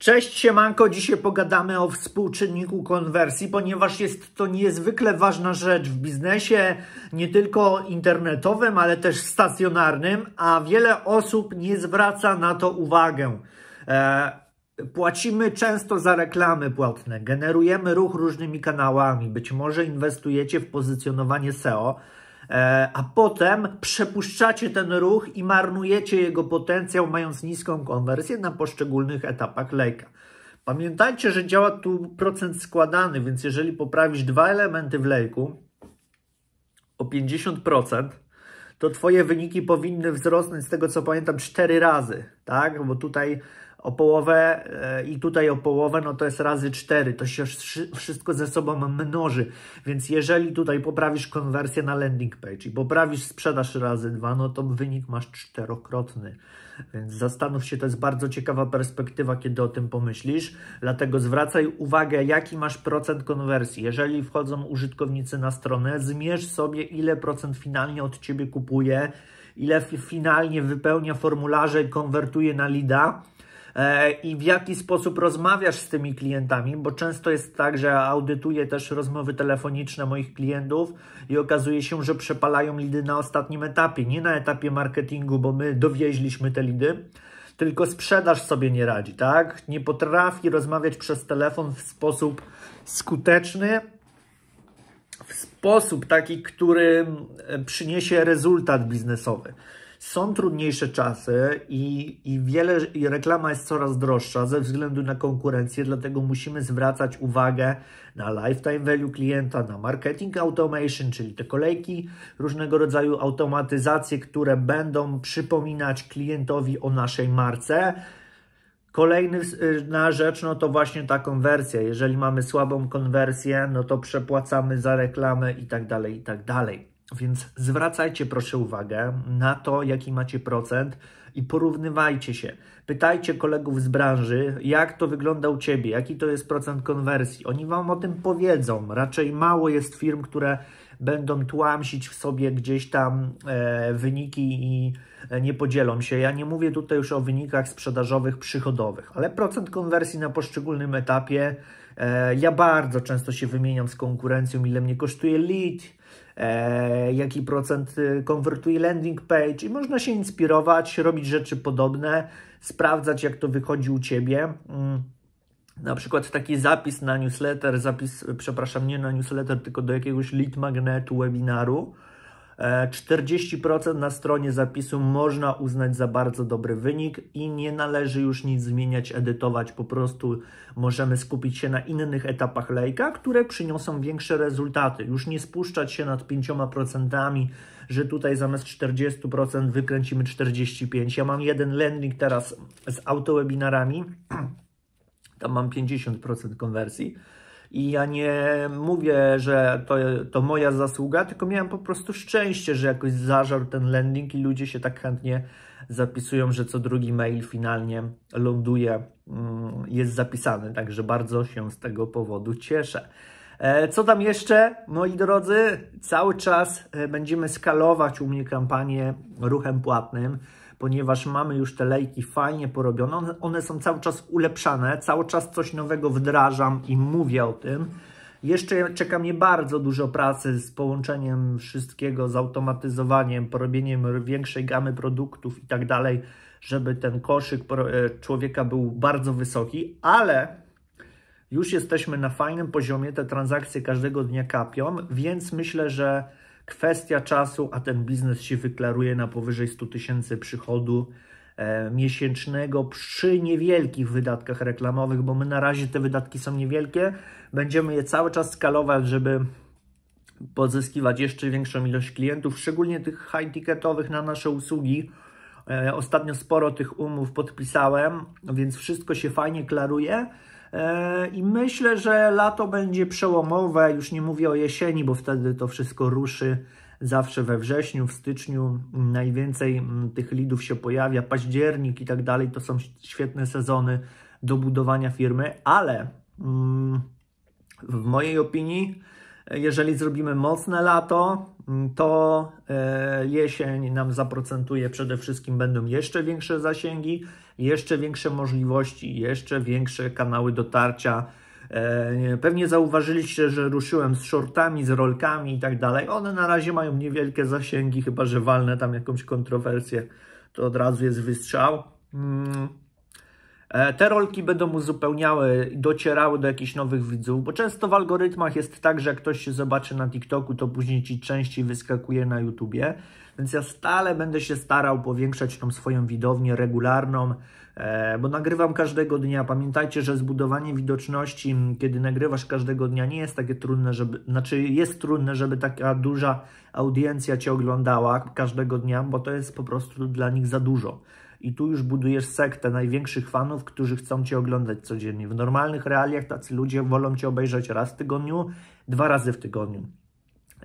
Cześć siemanko, dzisiaj pogadamy o współczynniku konwersji, ponieważ jest to niezwykle ważna rzecz w biznesie, nie tylko internetowym, ale też stacjonarnym, a wiele osób nie zwraca na to uwagę. E Płacimy często za reklamy płatne, generujemy ruch różnymi kanałami, być może inwestujecie w pozycjonowanie SEO, E, a potem przepuszczacie ten ruch i marnujecie jego potencjał, mając niską konwersję na poszczególnych etapach lejka. Pamiętajcie, że działa tu procent składany, więc jeżeli poprawisz dwa elementy w lejku o 50%, to Twoje wyniki powinny wzrosnąć z tego co pamiętam 4 razy, tak? Bo tutaj o połowę e, i tutaj o połowę, no to jest razy 4, to się wszystko ze sobą mnoży, więc jeżeli tutaj poprawisz konwersję na landing page i poprawisz sprzedaż razy 2, no to wynik masz czterokrotny. Więc zastanów się, to jest bardzo ciekawa perspektywa, kiedy o tym pomyślisz. Dlatego zwracaj uwagę, jaki masz procent konwersji. Jeżeli wchodzą użytkownicy na stronę, zmierz sobie, ile procent finalnie od ciebie kupuje, ile finalnie wypełnia formularze i konwertuje na lida E, i w jaki sposób rozmawiasz z tymi klientami, bo często jest tak, że audytuję też rozmowy telefoniczne moich klientów i okazuje się, że przepalają lidy na ostatnim etapie, nie na etapie marketingu, bo my dowieźliśmy te lidy, tylko sprzedaż sobie nie radzi, tak? Nie potrafi rozmawiać przez telefon w sposób skuteczny, w sposób taki, który przyniesie rezultat biznesowy. Są trudniejsze czasy i, i wiele i reklama jest coraz droższa ze względu na konkurencję, dlatego musimy zwracać uwagę na lifetime value klienta, na marketing automation, czyli te kolejki, różnego rodzaju automatyzacje, które będą przypominać klientowi o naszej marce. Kolejna y, rzecz, no to właśnie ta konwersja. Jeżeli mamy słabą konwersję, no to przepłacamy za reklamę i tak dalej, i tak dalej. Więc zwracajcie proszę uwagę na to, jaki macie procent i porównywajcie się. Pytajcie kolegów z branży, jak to wygląda u Ciebie, jaki to jest procent konwersji. Oni Wam o tym powiedzą. Raczej mało jest firm, które będą tłamsić w sobie gdzieś tam e, wyniki i e, nie podzielą się. Ja nie mówię tutaj już o wynikach sprzedażowych, przychodowych, ale procent konwersji na poszczególnym etapie. E, ja bardzo często się wymieniam z konkurencją, ile mnie kosztuje lead, E, jaki procent y, konwertuje landing page i można się inspirować, robić rzeczy podobne, sprawdzać jak to wychodzi u Ciebie. Mm. Na przykład taki zapis na newsletter, zapis, przepraszam, nie na newsletter, tylko do jakiegoś lead magnetu, webinaru, 40% e, na stronie zapisu można uznać za bardzo dobry wynik i nie należy już nic zmieniać, edytować. Po prostu możemy skupić się na innych etapach lejka, które przyniosą większe rezultaty. Już nie spuszczać się nad 5%, że tutaj zamiast 40% wykręcimy 45%. Ja mam jeden landing teraz z autowebinarami, tam mam 50% konwersji i ja nie mówię, że to, to moja zasługa, tylko miałem po prostu szczęście, że jakoś zażarł ten landing i ludzie się tak chętnie zapisują, że co drugi mail finalnie ląduje, mm, jest zapisany. Także bardzo się z tego powodu cieszę. E, co tam jeszcze, moi drodzy? Cały czas e, będziemy skalować u mnie kampanię ruchem płatnym ponieważ mamy już te lejki fajnie porobione. One, są cały czas ulepszane, cały czas coś nowego wdrażam i mówię o tym. Jeszcze czeka mnie bardzo dużo pracy z połączeniem wszystkiego, z automatyzowaniem, porobieniem większej gamy produktów i tak dalej, żeby ten koszyk e, człowieka był bardzo wysoki, ale już jesteśmy na fajnym poziomie, te transakcje każdego dnia kapią, więc myślę, że Kwestia czasu, a ten biznes się wyklaruje na powyżej 100 tysięcy przychodu e, miesięcznego przy niewielkich wydatkach reklamowych, bo my na razie te wydatki są niewielkie, będziemy je cały czas skalować, żeby pozyskiwać jeszcze większą ilość klientów, szczególnie tych high-ticketowych na nasze usługi. E, ostatnio sporo tych umów podpisałem, więc wszystko się fajnie klaruje. E, I myślę, że lato będzie przełomowe, już nie mówię o jesieni, bo wtedy to wszystko ruszy zawsze we wrześniu, w styczniu. Najwięcej mm, tych lidów się pojawia, październik i tak dalej. To są świetne sezony do budowania firmy, ale mm, w mojej opinii jeżeli zrobimy mocne lato, mm, to e, jesień nam zaprocentuje przede wszystkim będą jeszcze większe zasięgi, jeszcze większe możliwości, jeszcze większe kanały dotarcia. E, pewnie zauważyliście, że ruszyłem z shortami, z rolkami i tak dalej. One na razie mają niewielkie zasięgi, chyba że walnę tam jakąś kontrowersję, to od razu jest wystrzał. Mm, E, te rolki będą uzupełniały, docierały do jakichś nowych widzów, bo często w algorytmach jest tak, że jak ktoś się zobaczy na TikToku, to później ci częściej wyskakuje na YouTubie. Więc ja stale będę się starał powiększać tą swoją widownię regularną, e, bo nagrywam każdego dnia. Pamiętajcie, że zbudowanie widoczności, kiedy nagrywasz każdego dnia, nie jest takie trudne, żeby, znaczy jest trudne, żeby taka duża audiencja cię oglądała każdego dnia, bo to jest po prostu dla nich za dużo i tu już budujesz sektę największych fanów, którzy chcą Cię oglądać codziennie. W normalnych realiach tacy ludzie wolą Cię obejrzeć raz w tygodniu, dwa razy w tygodniu.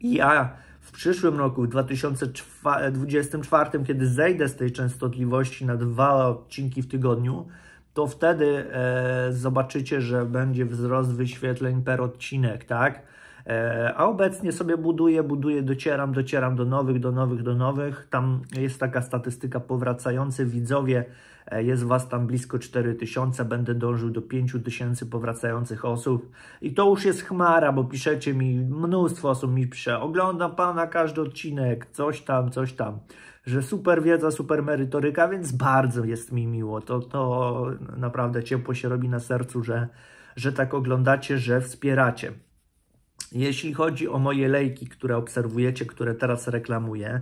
I ja w przyszłym roku, w 2024, kiedy zejdę z tej częstotliwości na dwa odcinki w tygodniu, to wtedy e, zobaczycie, że będzie wzrost wyświetleń per odcinek, tak? E, a obecnie sobie buduję, buduję, docieram, docieram do nowych, do nowych, do nowych. Tam jest taka statystyka powracający widzowie, e, jest Was tam blisko 4000, będę dążył do 5000 powracających osób. I to już jest chmara, bo piszecie mi, mnóstwo osób mi pisze, oglądam Pana każdy odcinek, coś tam, coś tam. Że super wiedza, super merytoryka, więc bardzo jest mi miło. To, to naprawdę ciepło się robi na sercu, że, że tak oglądacie, że wspieracie. Jeśli chodzi o moje lejki, które obserwujecie, które teraz reklamuję,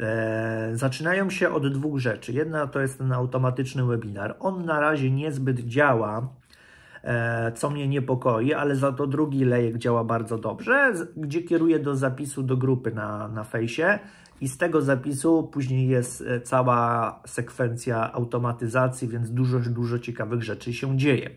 e, zaczynają się od dwóch rzeczy. Jedna to jest ten automatyczny webinar. On na razie niezbyt działa, e, co mnie niepokoi, ale za to drugi lejek działa bardzo dobrze, gdzie kieruję do zapisu do grupy na, na fejsie i z tego zapisu później jest e, cała sekwencja automatyzacji, więc dużo, dużo ciekawych rzeczy się dzieje.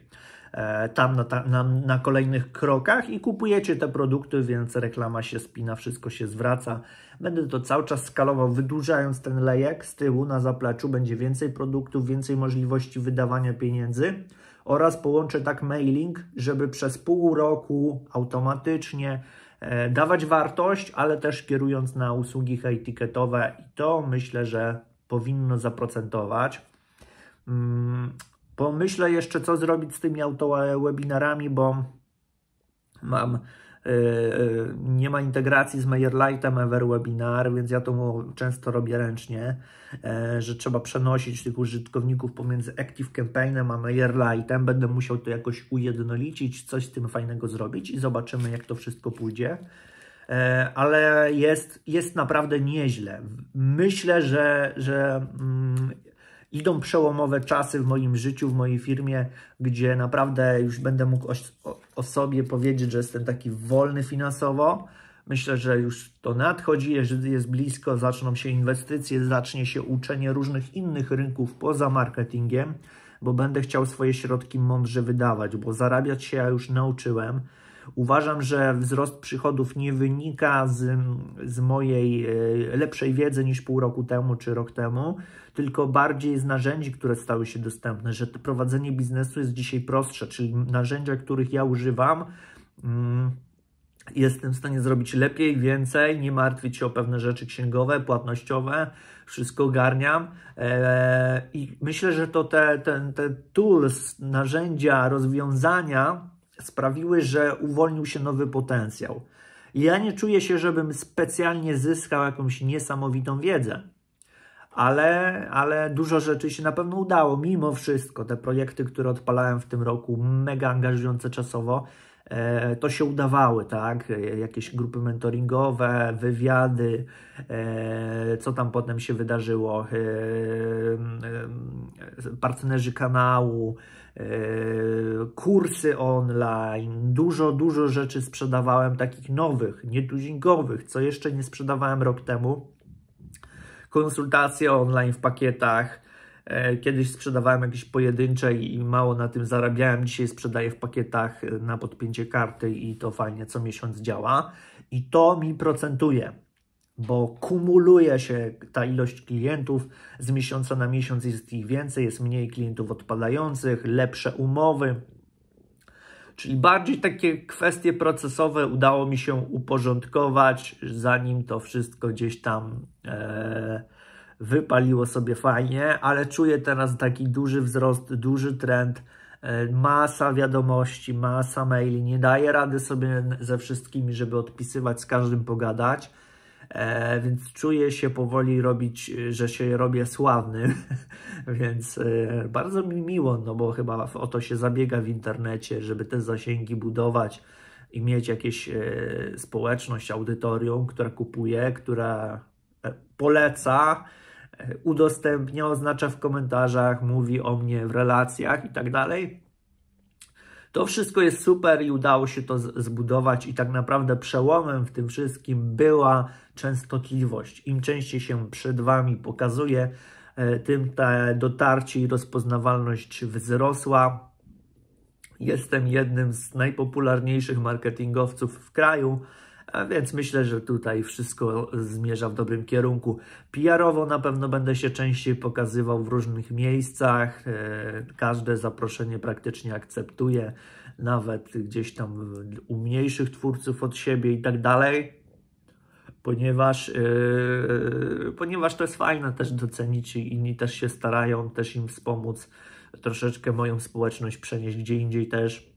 E, tam na, na, na kolejnych krokach i kupujecie te produkty, więc reklama się spina, wszystko się zwraca. Będę to cały czas skalował, wydłużając ten lejek z tyłu na zapleczu. Będzie więcej produktów, więcej możliwości wydawania pieniędzy oraz połączę tak mailing, żeby przez pół roku automatycznie e, dawać wartość, ale też kierując na usługi high-ticketowe i to myślę, że powinno zaprocentować. Mm, Pomyślę jeszcze, co zrobić z tymi e, webinarami, bo mam Yy, nie ma integracji z MailerLite'em webinar, więc ja to często robię ręcznie, yy, że trzeba przenosić tych użytkowników pomiędzy Active Campaignem, a MailerLite'em. Będę musiał to jakoś ujednolicić, coś z tym fajnego zrobić i zobaczymy, jak to wszystko pójdzie. ale jest, jest naprawdę nieźle. Myślę, że, że mm, Idą przełomowe czasy w moim życiu, w mojej firmie, gdzie naprawdę już będę mógł o, o sobie powiedzieć, że jestem taki wolny finansowo. Myślę, że już to nadchodzi, jeżeli jest blisko, zaczną się inwestycje, zacznie się uczenie różnych innych rynków poza marketingiem, bo będę chciał swoje środki mądrze wydawać, bo zarabiać się ja już nauczyłem. Uważam, że wzrost przychodów nie wynika z, z mojej e, lepszej wiedzy niż pół roku temu czy rok temu, tylko bardziej z narzędzi, które stały się dostępne, że prowadzenie biznesu jest dzisiaj prostsze, czyli narzędzia, których ja używam. Mm, jestem w stanie zrobić lepiej, więcej, nie martwić się o pewne rzeczy księgowe, płatnościowe, wszystko ogarniam. Eee, I myślę, że to te, te, te tools, narzędzia, rozwiązania sprawiły, że uwolnił się nowy potencjał. Ja nie czuję się, żebym specjalnie zyskał jakąś niesamowitą wiedzę, ale, ale dużo rzeczy się na pewno udało. Mimo wszystko, te projekty, które odpalałem w tym roku, mega angażujące czasowo, e, to się udawały, tak? Jakieś grupy mentoringowe, wywiady, e, co tam potem się wydarzyło, e, partnerzy kanału, Yy, kursy online, dużo, dużo rzeczy sprzedawałem takich nowych, nietuzinkowych, co jeszcze nie sprzedawałem rok temu. Konsultacje online w pakietach. Yy, kiedyś sprzedawałem jakieś pojedyncze i mało na tym zarabiałem. Dzisiaj sprzedaję w pakietach yy, na podpięcie karty i to fajnie co miesiąc działa. I to mi procentuje bo kumuluje się ta ilość klientów z miesiąca na miesiąc, jest ich więcej, jest mniej klientów odpadających, lepsze umowy. Czyli bardziej takie kwestie procesowe udało mi się uporządkować, zanim to wszystko gdzieś tam e, wypaliło sobie fajnie, ale czuję teraz taki duży wzrost, duży trend e, masa wiadomości, masa maili, nie daję rady sobie ze wszystkimi, żeby odpisywać, z każdym pogadać. E, więc czuję się powoli robić, e, że się robię sławny, więc e, bardzo mi miło, no bo chyba o to się zabiega w internecie, żeby te zasięgi budować i mieć jakieś e, społeczność, audytorium, która kupuje, która e, poleca, e, udostępnia, oznacza w komentarzach, mówi o mnie w relacjach i tak dalej. To wszystko jest super i udało się to zbudować i tak naprawdę przełomem w tym wszystkim była częstotliwość. Im częściej się przed Wami pokazuje, e, tym ta dotarcie i rozpoznawalność wzrosła. Jestem jednym z najpopularniejszych marketingowców w kraju. Więc myślę, że tutaj wszystko zmierza w dobrym kierunku. PR-owo na pewno będę się częściej pokazywał w różnych miejscach. E, każde zaproszenie praktycznie akceptuję, nawet gdzieś tam u mniejszych twórców od siebie i tak dalej. Ponieważ, e, ponieważ to jest fajne też docenić i inni też się starają też im wspomóc troszeczkę moją społeczność przenieść gdzie indziej też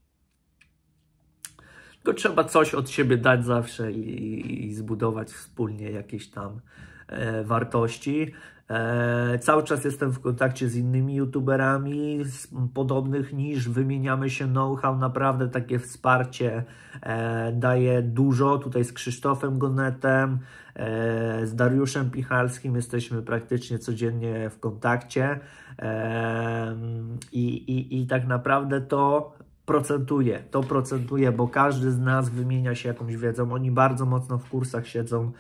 tylko trzeba coś od siebie dać zawsze i, i, i zbudować wspólnie jakieś tam e, wartości. E, cały czas jestem w kontakcie z innymi youtuberami z podobnych niż, wymieniamy się know-how, naprawdę takie wsparcie e, daje dużo. Tutaj z Krzysztofem Gonetem, e, z Dariuszem Pichalskim jesteśmy praktycznie codziennie w kontakcie e, i, i, i tak naprawdę to procentuje, to procentuje, bo każdy z nas wymienia się jakąś wiedzą. Oni bardzo mocno w kursach siedzą.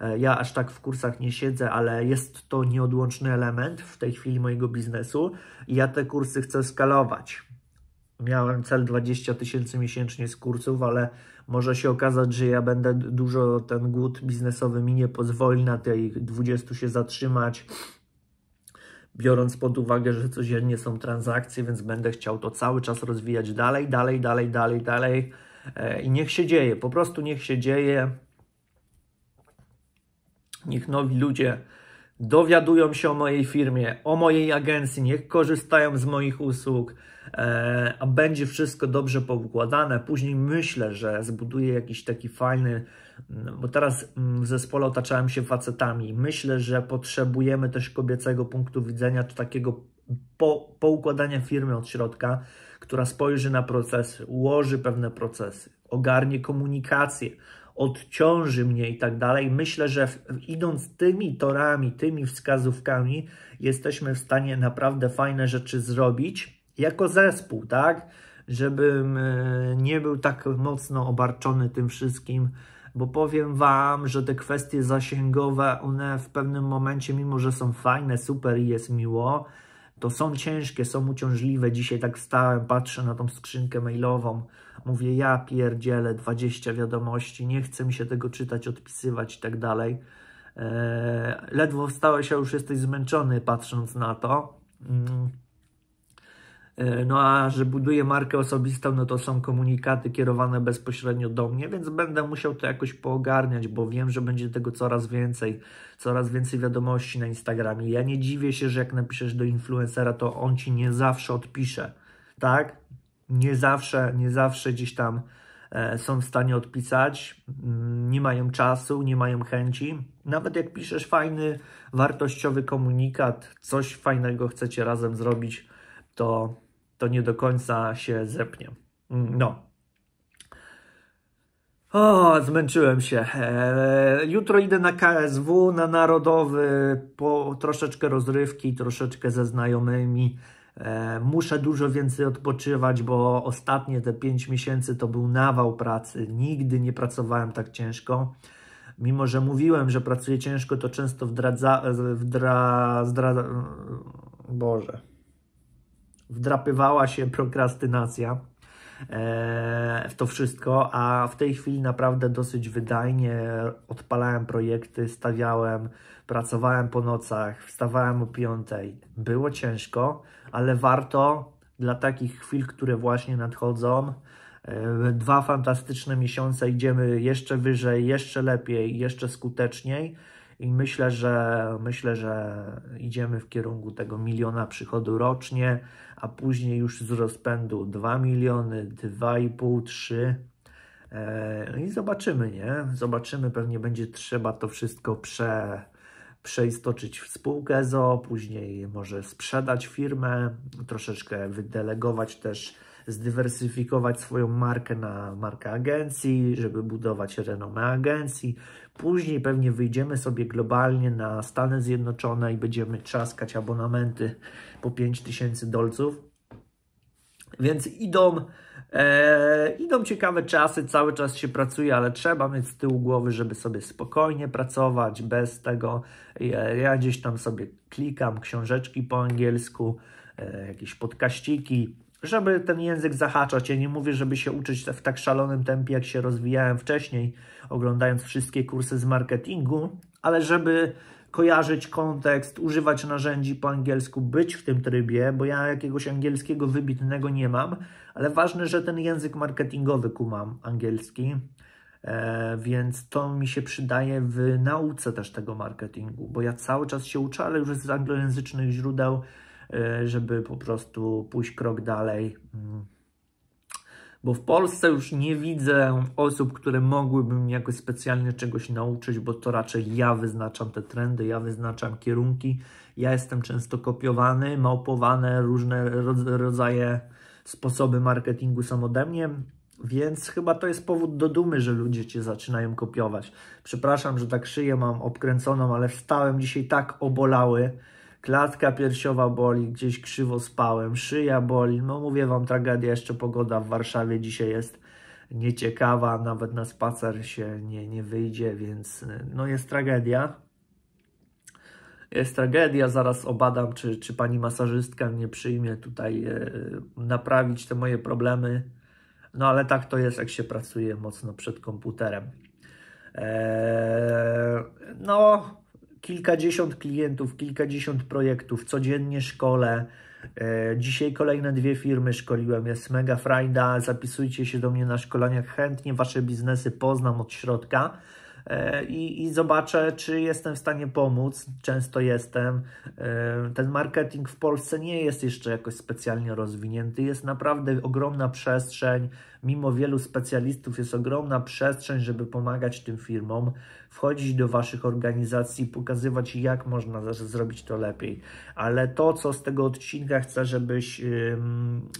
E, ja aż tak w kursach nie siedzę, ale jest to nieodłączny element w tej chwili mojego biznesu i ja te kursy chcę skalować. Miałem cel 20 tysięcy miesięcznie z kursów, ale może się okazać, że ja będę dużo ten głód biznesowy mi nie pozwoli na tej 20 się zatrzymać biorąc pod uwagę, że codziennie są transakcje, więc będę chciał to cały czas rozwijać dalej, dalej, dalej, dalej, dalej. E, I niech się dzieje, po prostu niech się dzieje. Niech nowi ludzie dowiadują się o mojej firmie, o mojej agencji, niech korzystają z moich usług, e, a będzie wszystko dobrze poukładane. Później myślę, że zbuduję jakiś taki fajny, no, bo teraz mm, w zespole otaczałem się facetami. Myślę, że potrzebujemy też kobiecego punktu widzenia, czy takiego po, poukładania firmy od środka, która spojrzy na procesy, ułoży pewne procesy, ogarnie komunikację, odciąży mnie i tak dalej. Myślę, że idąc tymi torami, tymi wskazówkami, jesteśmy w stanie naprawdę fajne rzeczy zrobić jako zespół, tak? Żebym e, nie był tak mocno obarczony tym wszystkim, bo powiem Wam, że te kwestie zasięgowe, one w pewnym momencie, mimo że są fajne, super i jest miło, to są ciężkie, są uciążliwe. Dzisiaj tak wstałem, patrzę na tą skrzynkę mailową, mówię ja pierdzielę 20 wiadomości, nie chcę mi się tego czytać, odpisywać i tak dalej. Eee, ledwo wstałeś, a już jesteś zmęczony patrząc na to. Mm. E, no a że buduję markę osobistą, no to są komunikaty kierowane bezpośrednio do mnie, więc będę musiał to jakoś poogarniać, bo wiem, że będzie tego coraz więcej, coraz więcej wiadomości na Instagramie. Ja nie dziwię się, że jak napiszesz do influencera, to on ci nie zawsze odpisze, tak? Nie zawsze, nie zawsze gdzieś tam e, są w stanie odpisać, mm, nie mają czasu, nie mają chęci. Nawet jak piszesz fajny, wartościowy komunikat, coś fajnego chcecie razem zrobić, to to nie do końca się zepnie. Mm, no. O, zmęczyłem się. E, jutro idę na KSW, na Narodowy, po troszeczkę rozrywki, troszeczkę ze znajomymi. E, muszę dużo więcej odpoczywać, bo ostatnie te 5 miesięcy to był nawał pracy. Nigdy nie pracowałem tak ciężko. Mimo, że mówiłem, że pracuję ciężko, to często wdradza, wdra, Boże, wdrapywała się prokrastynacja e, w to wszystko, a w tej chwili naprawdę dosyć wydajnie odpalałem projekty, stawiałem, pracowałem po nocach, wstawałem o piątej. Było ciężko, ale warto dla takich chwil, które właśnie nadchodzą. E, dwa fantastyczne miesiące idziemy jeszcze wyżej, jeszcze lepiej, jeszcze skuteczniej i myślę, że myślę, że idziemy w kierunku tego miliona przychodu rocznie, a później już z rozpędu 2 miliony, 2,5, 3 e, no i zobaczymy, nie? Zobaczymy, pewnie będzie trzeba to wszystko prze, przeistoczyć w spółkę ZO, później może sprzedać firmę, troszeczkę wydelegować też zdywersyfikować swoją markę na markę agencji, żeby budować renomę agencji. Później pewnie wyjdziemy sobie globalnie na Stany Zjednoczone i będziemy trzaskać abonamenty po 5000 dolców. Więc idą, e, idą ciekawe czasy, cały czas się pracuje, ale trzeba mieć z tyłu głowy, żeby sobie spokojnie pracować, bez tego. Ja, ja gdzieś tam sobie klikam książeczki po angielsku, e, jakieś podkaściki, żeby ten język zahaczać. Ja nie mówię, żeby się uczyć w tak szalonym tempie, jak się rozwijałem wcześniej, oglądając wszystkie kursy z marketingu, ale żeby kojarzyć kontekst, używać narzędzi po angielsku, być w tym trybie, bo ja jakiegoś angielskiego wybitnego nie mam, ale ważne, że ten język marketingowy kumam angielski, e, więc to mi się przydaje w nauce też tego marketingu, bo ja cały czas się uczę, ale już z anglojęzycznych źródeł Y, żeby po prostu pójść krok dalej. Mm. Bo w Polsce już nie widzę osób, które mogłyby mnie jakoś specjalnie czegoś nauczyć, bo to raczej ja wyznaczam te trendy, ja wyznaczam kierunki. Ja jestem często kopiowany, małpowany, różne rodzaje sposoby marketingu są ode mnie, więc chyba to jest powód do dumy, że ludzie cię zaczynają kopiować. Przepraszam, że tak szyję mam obkręconą, ale wstałem dzisiaj tak obolały, klatka piersiowa boli, gdzieś krzywo spałem, szyja boli. No mówię Wam, tragedia, jeszcze pogoda w Warszawie dzisiaj jest nieciekawa, nawet na spacer się nie, nie wyjdzie, więc no jest tragedia. Jest tragedia, zaraz obadam, czy, czy pani masażystka mnie przyjmie tutaj e, naprawić te moje problemy. No ale tak to jest, jak się pracuje mocno przed komputerem. Eee, no, kilkadziesiąt klientów, kilkadziesiąt projektów, codziennie szkole. E, dzisiaj kolejne dwie firmy szkoliłem. Jest mega frajda. Zapisujcie się do mnie na szkoleniach. Chętnie Wasze biznesy poznam od środka. E, I, i, zobaczę, czy jestem w stanie pomóc. Często jestem. E, ten marketing w Polsce nie jest jeszcze jakoś specjalnie rozwinięty. Jest naprawdę ogromna przestrzeń. Mimo wielu specjalistów jest ogromna przestrzeń, żeby pomagać tym firmom, wchodzić do Waszych organizacji, pokazywać jak można zrobić to lepiej. Ale to, co z tego odcinka chcę, żebyś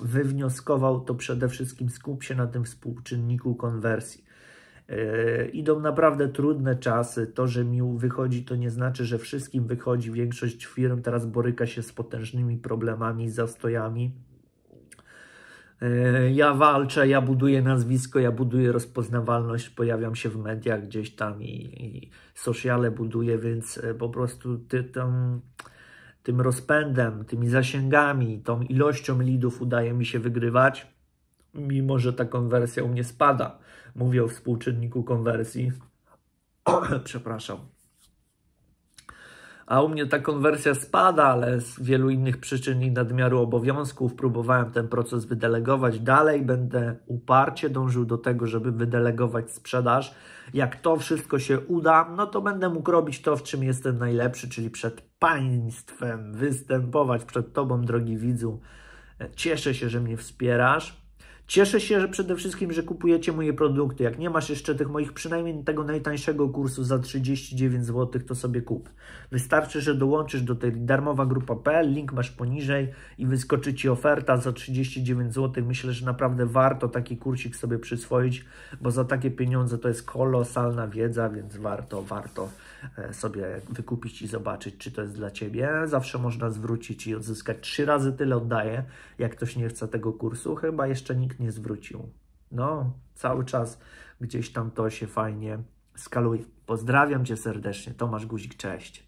wywnioskował, to przede wszystkim skup się na tym współczynniku konwersji. Yy, idą naprawdę trudne czasy. To, że mi wychodzi, to nie znaczy, że wszystkim wychodzi. Większość firm teraz boryka się z potężnymi problemami, zastojami E, ja walczę, ja buduję nazwisko, ja buduję rozpoznawalność, pojawiam się w mediach gdzieś tam i, i sociale buduję, więc e, po prostu ty, tym rozpędem, tymi zasięgami, tą ilością lidów udaje mi się wygrywać, mimo że ta konwersja u mnie spada. Mówię o współczynniku konwersji. Przepraszam a u mnie ta konwersja spada, ale z wielu innych przyczyn i nadmiaru obowiązków próbowałem ten proces wydelegować. Dalej będę uparcie dążył do tego, żeby wydelegować sprzedaż. Jak to wszystko się uda, no to będę mógł robić to, w czym jestem najlepszy, czyli przed Państwem, występować przed Tobą, drogi widzu. Cieszę się, że mnie wspierasz. Cieszę się że przede wszystkim, że kupujecie moje produkty. Jak nie masz jeszcze tych moich, przynajmniej tego najtańszego kursu za 39 zł, to sobie kup. Wystarczy, że dołączysz do tej darmowa grupa.pl, link masz poniżej i wyskoczy Ci oferta za 39 zł. Myślę, że naprawdę warto taki kursik sobie przyswoić, bo za takie pieniądze to jest kolosalna wiedza, więc warto, warto e, sobie wykupić i zobaczyć, czy to jest dla Ciebie. Zawsze można zwrócić i odzyskać trzy razy tyle oddaję, jak ktoś nie chce tego kursu. Chyba jeszcze nikt nie zwrócił. No, cały czas gdzieś tam to się fajnie skaluje. Pozdrawiam Cię serdecznie. Tomasz Guzik, cześć.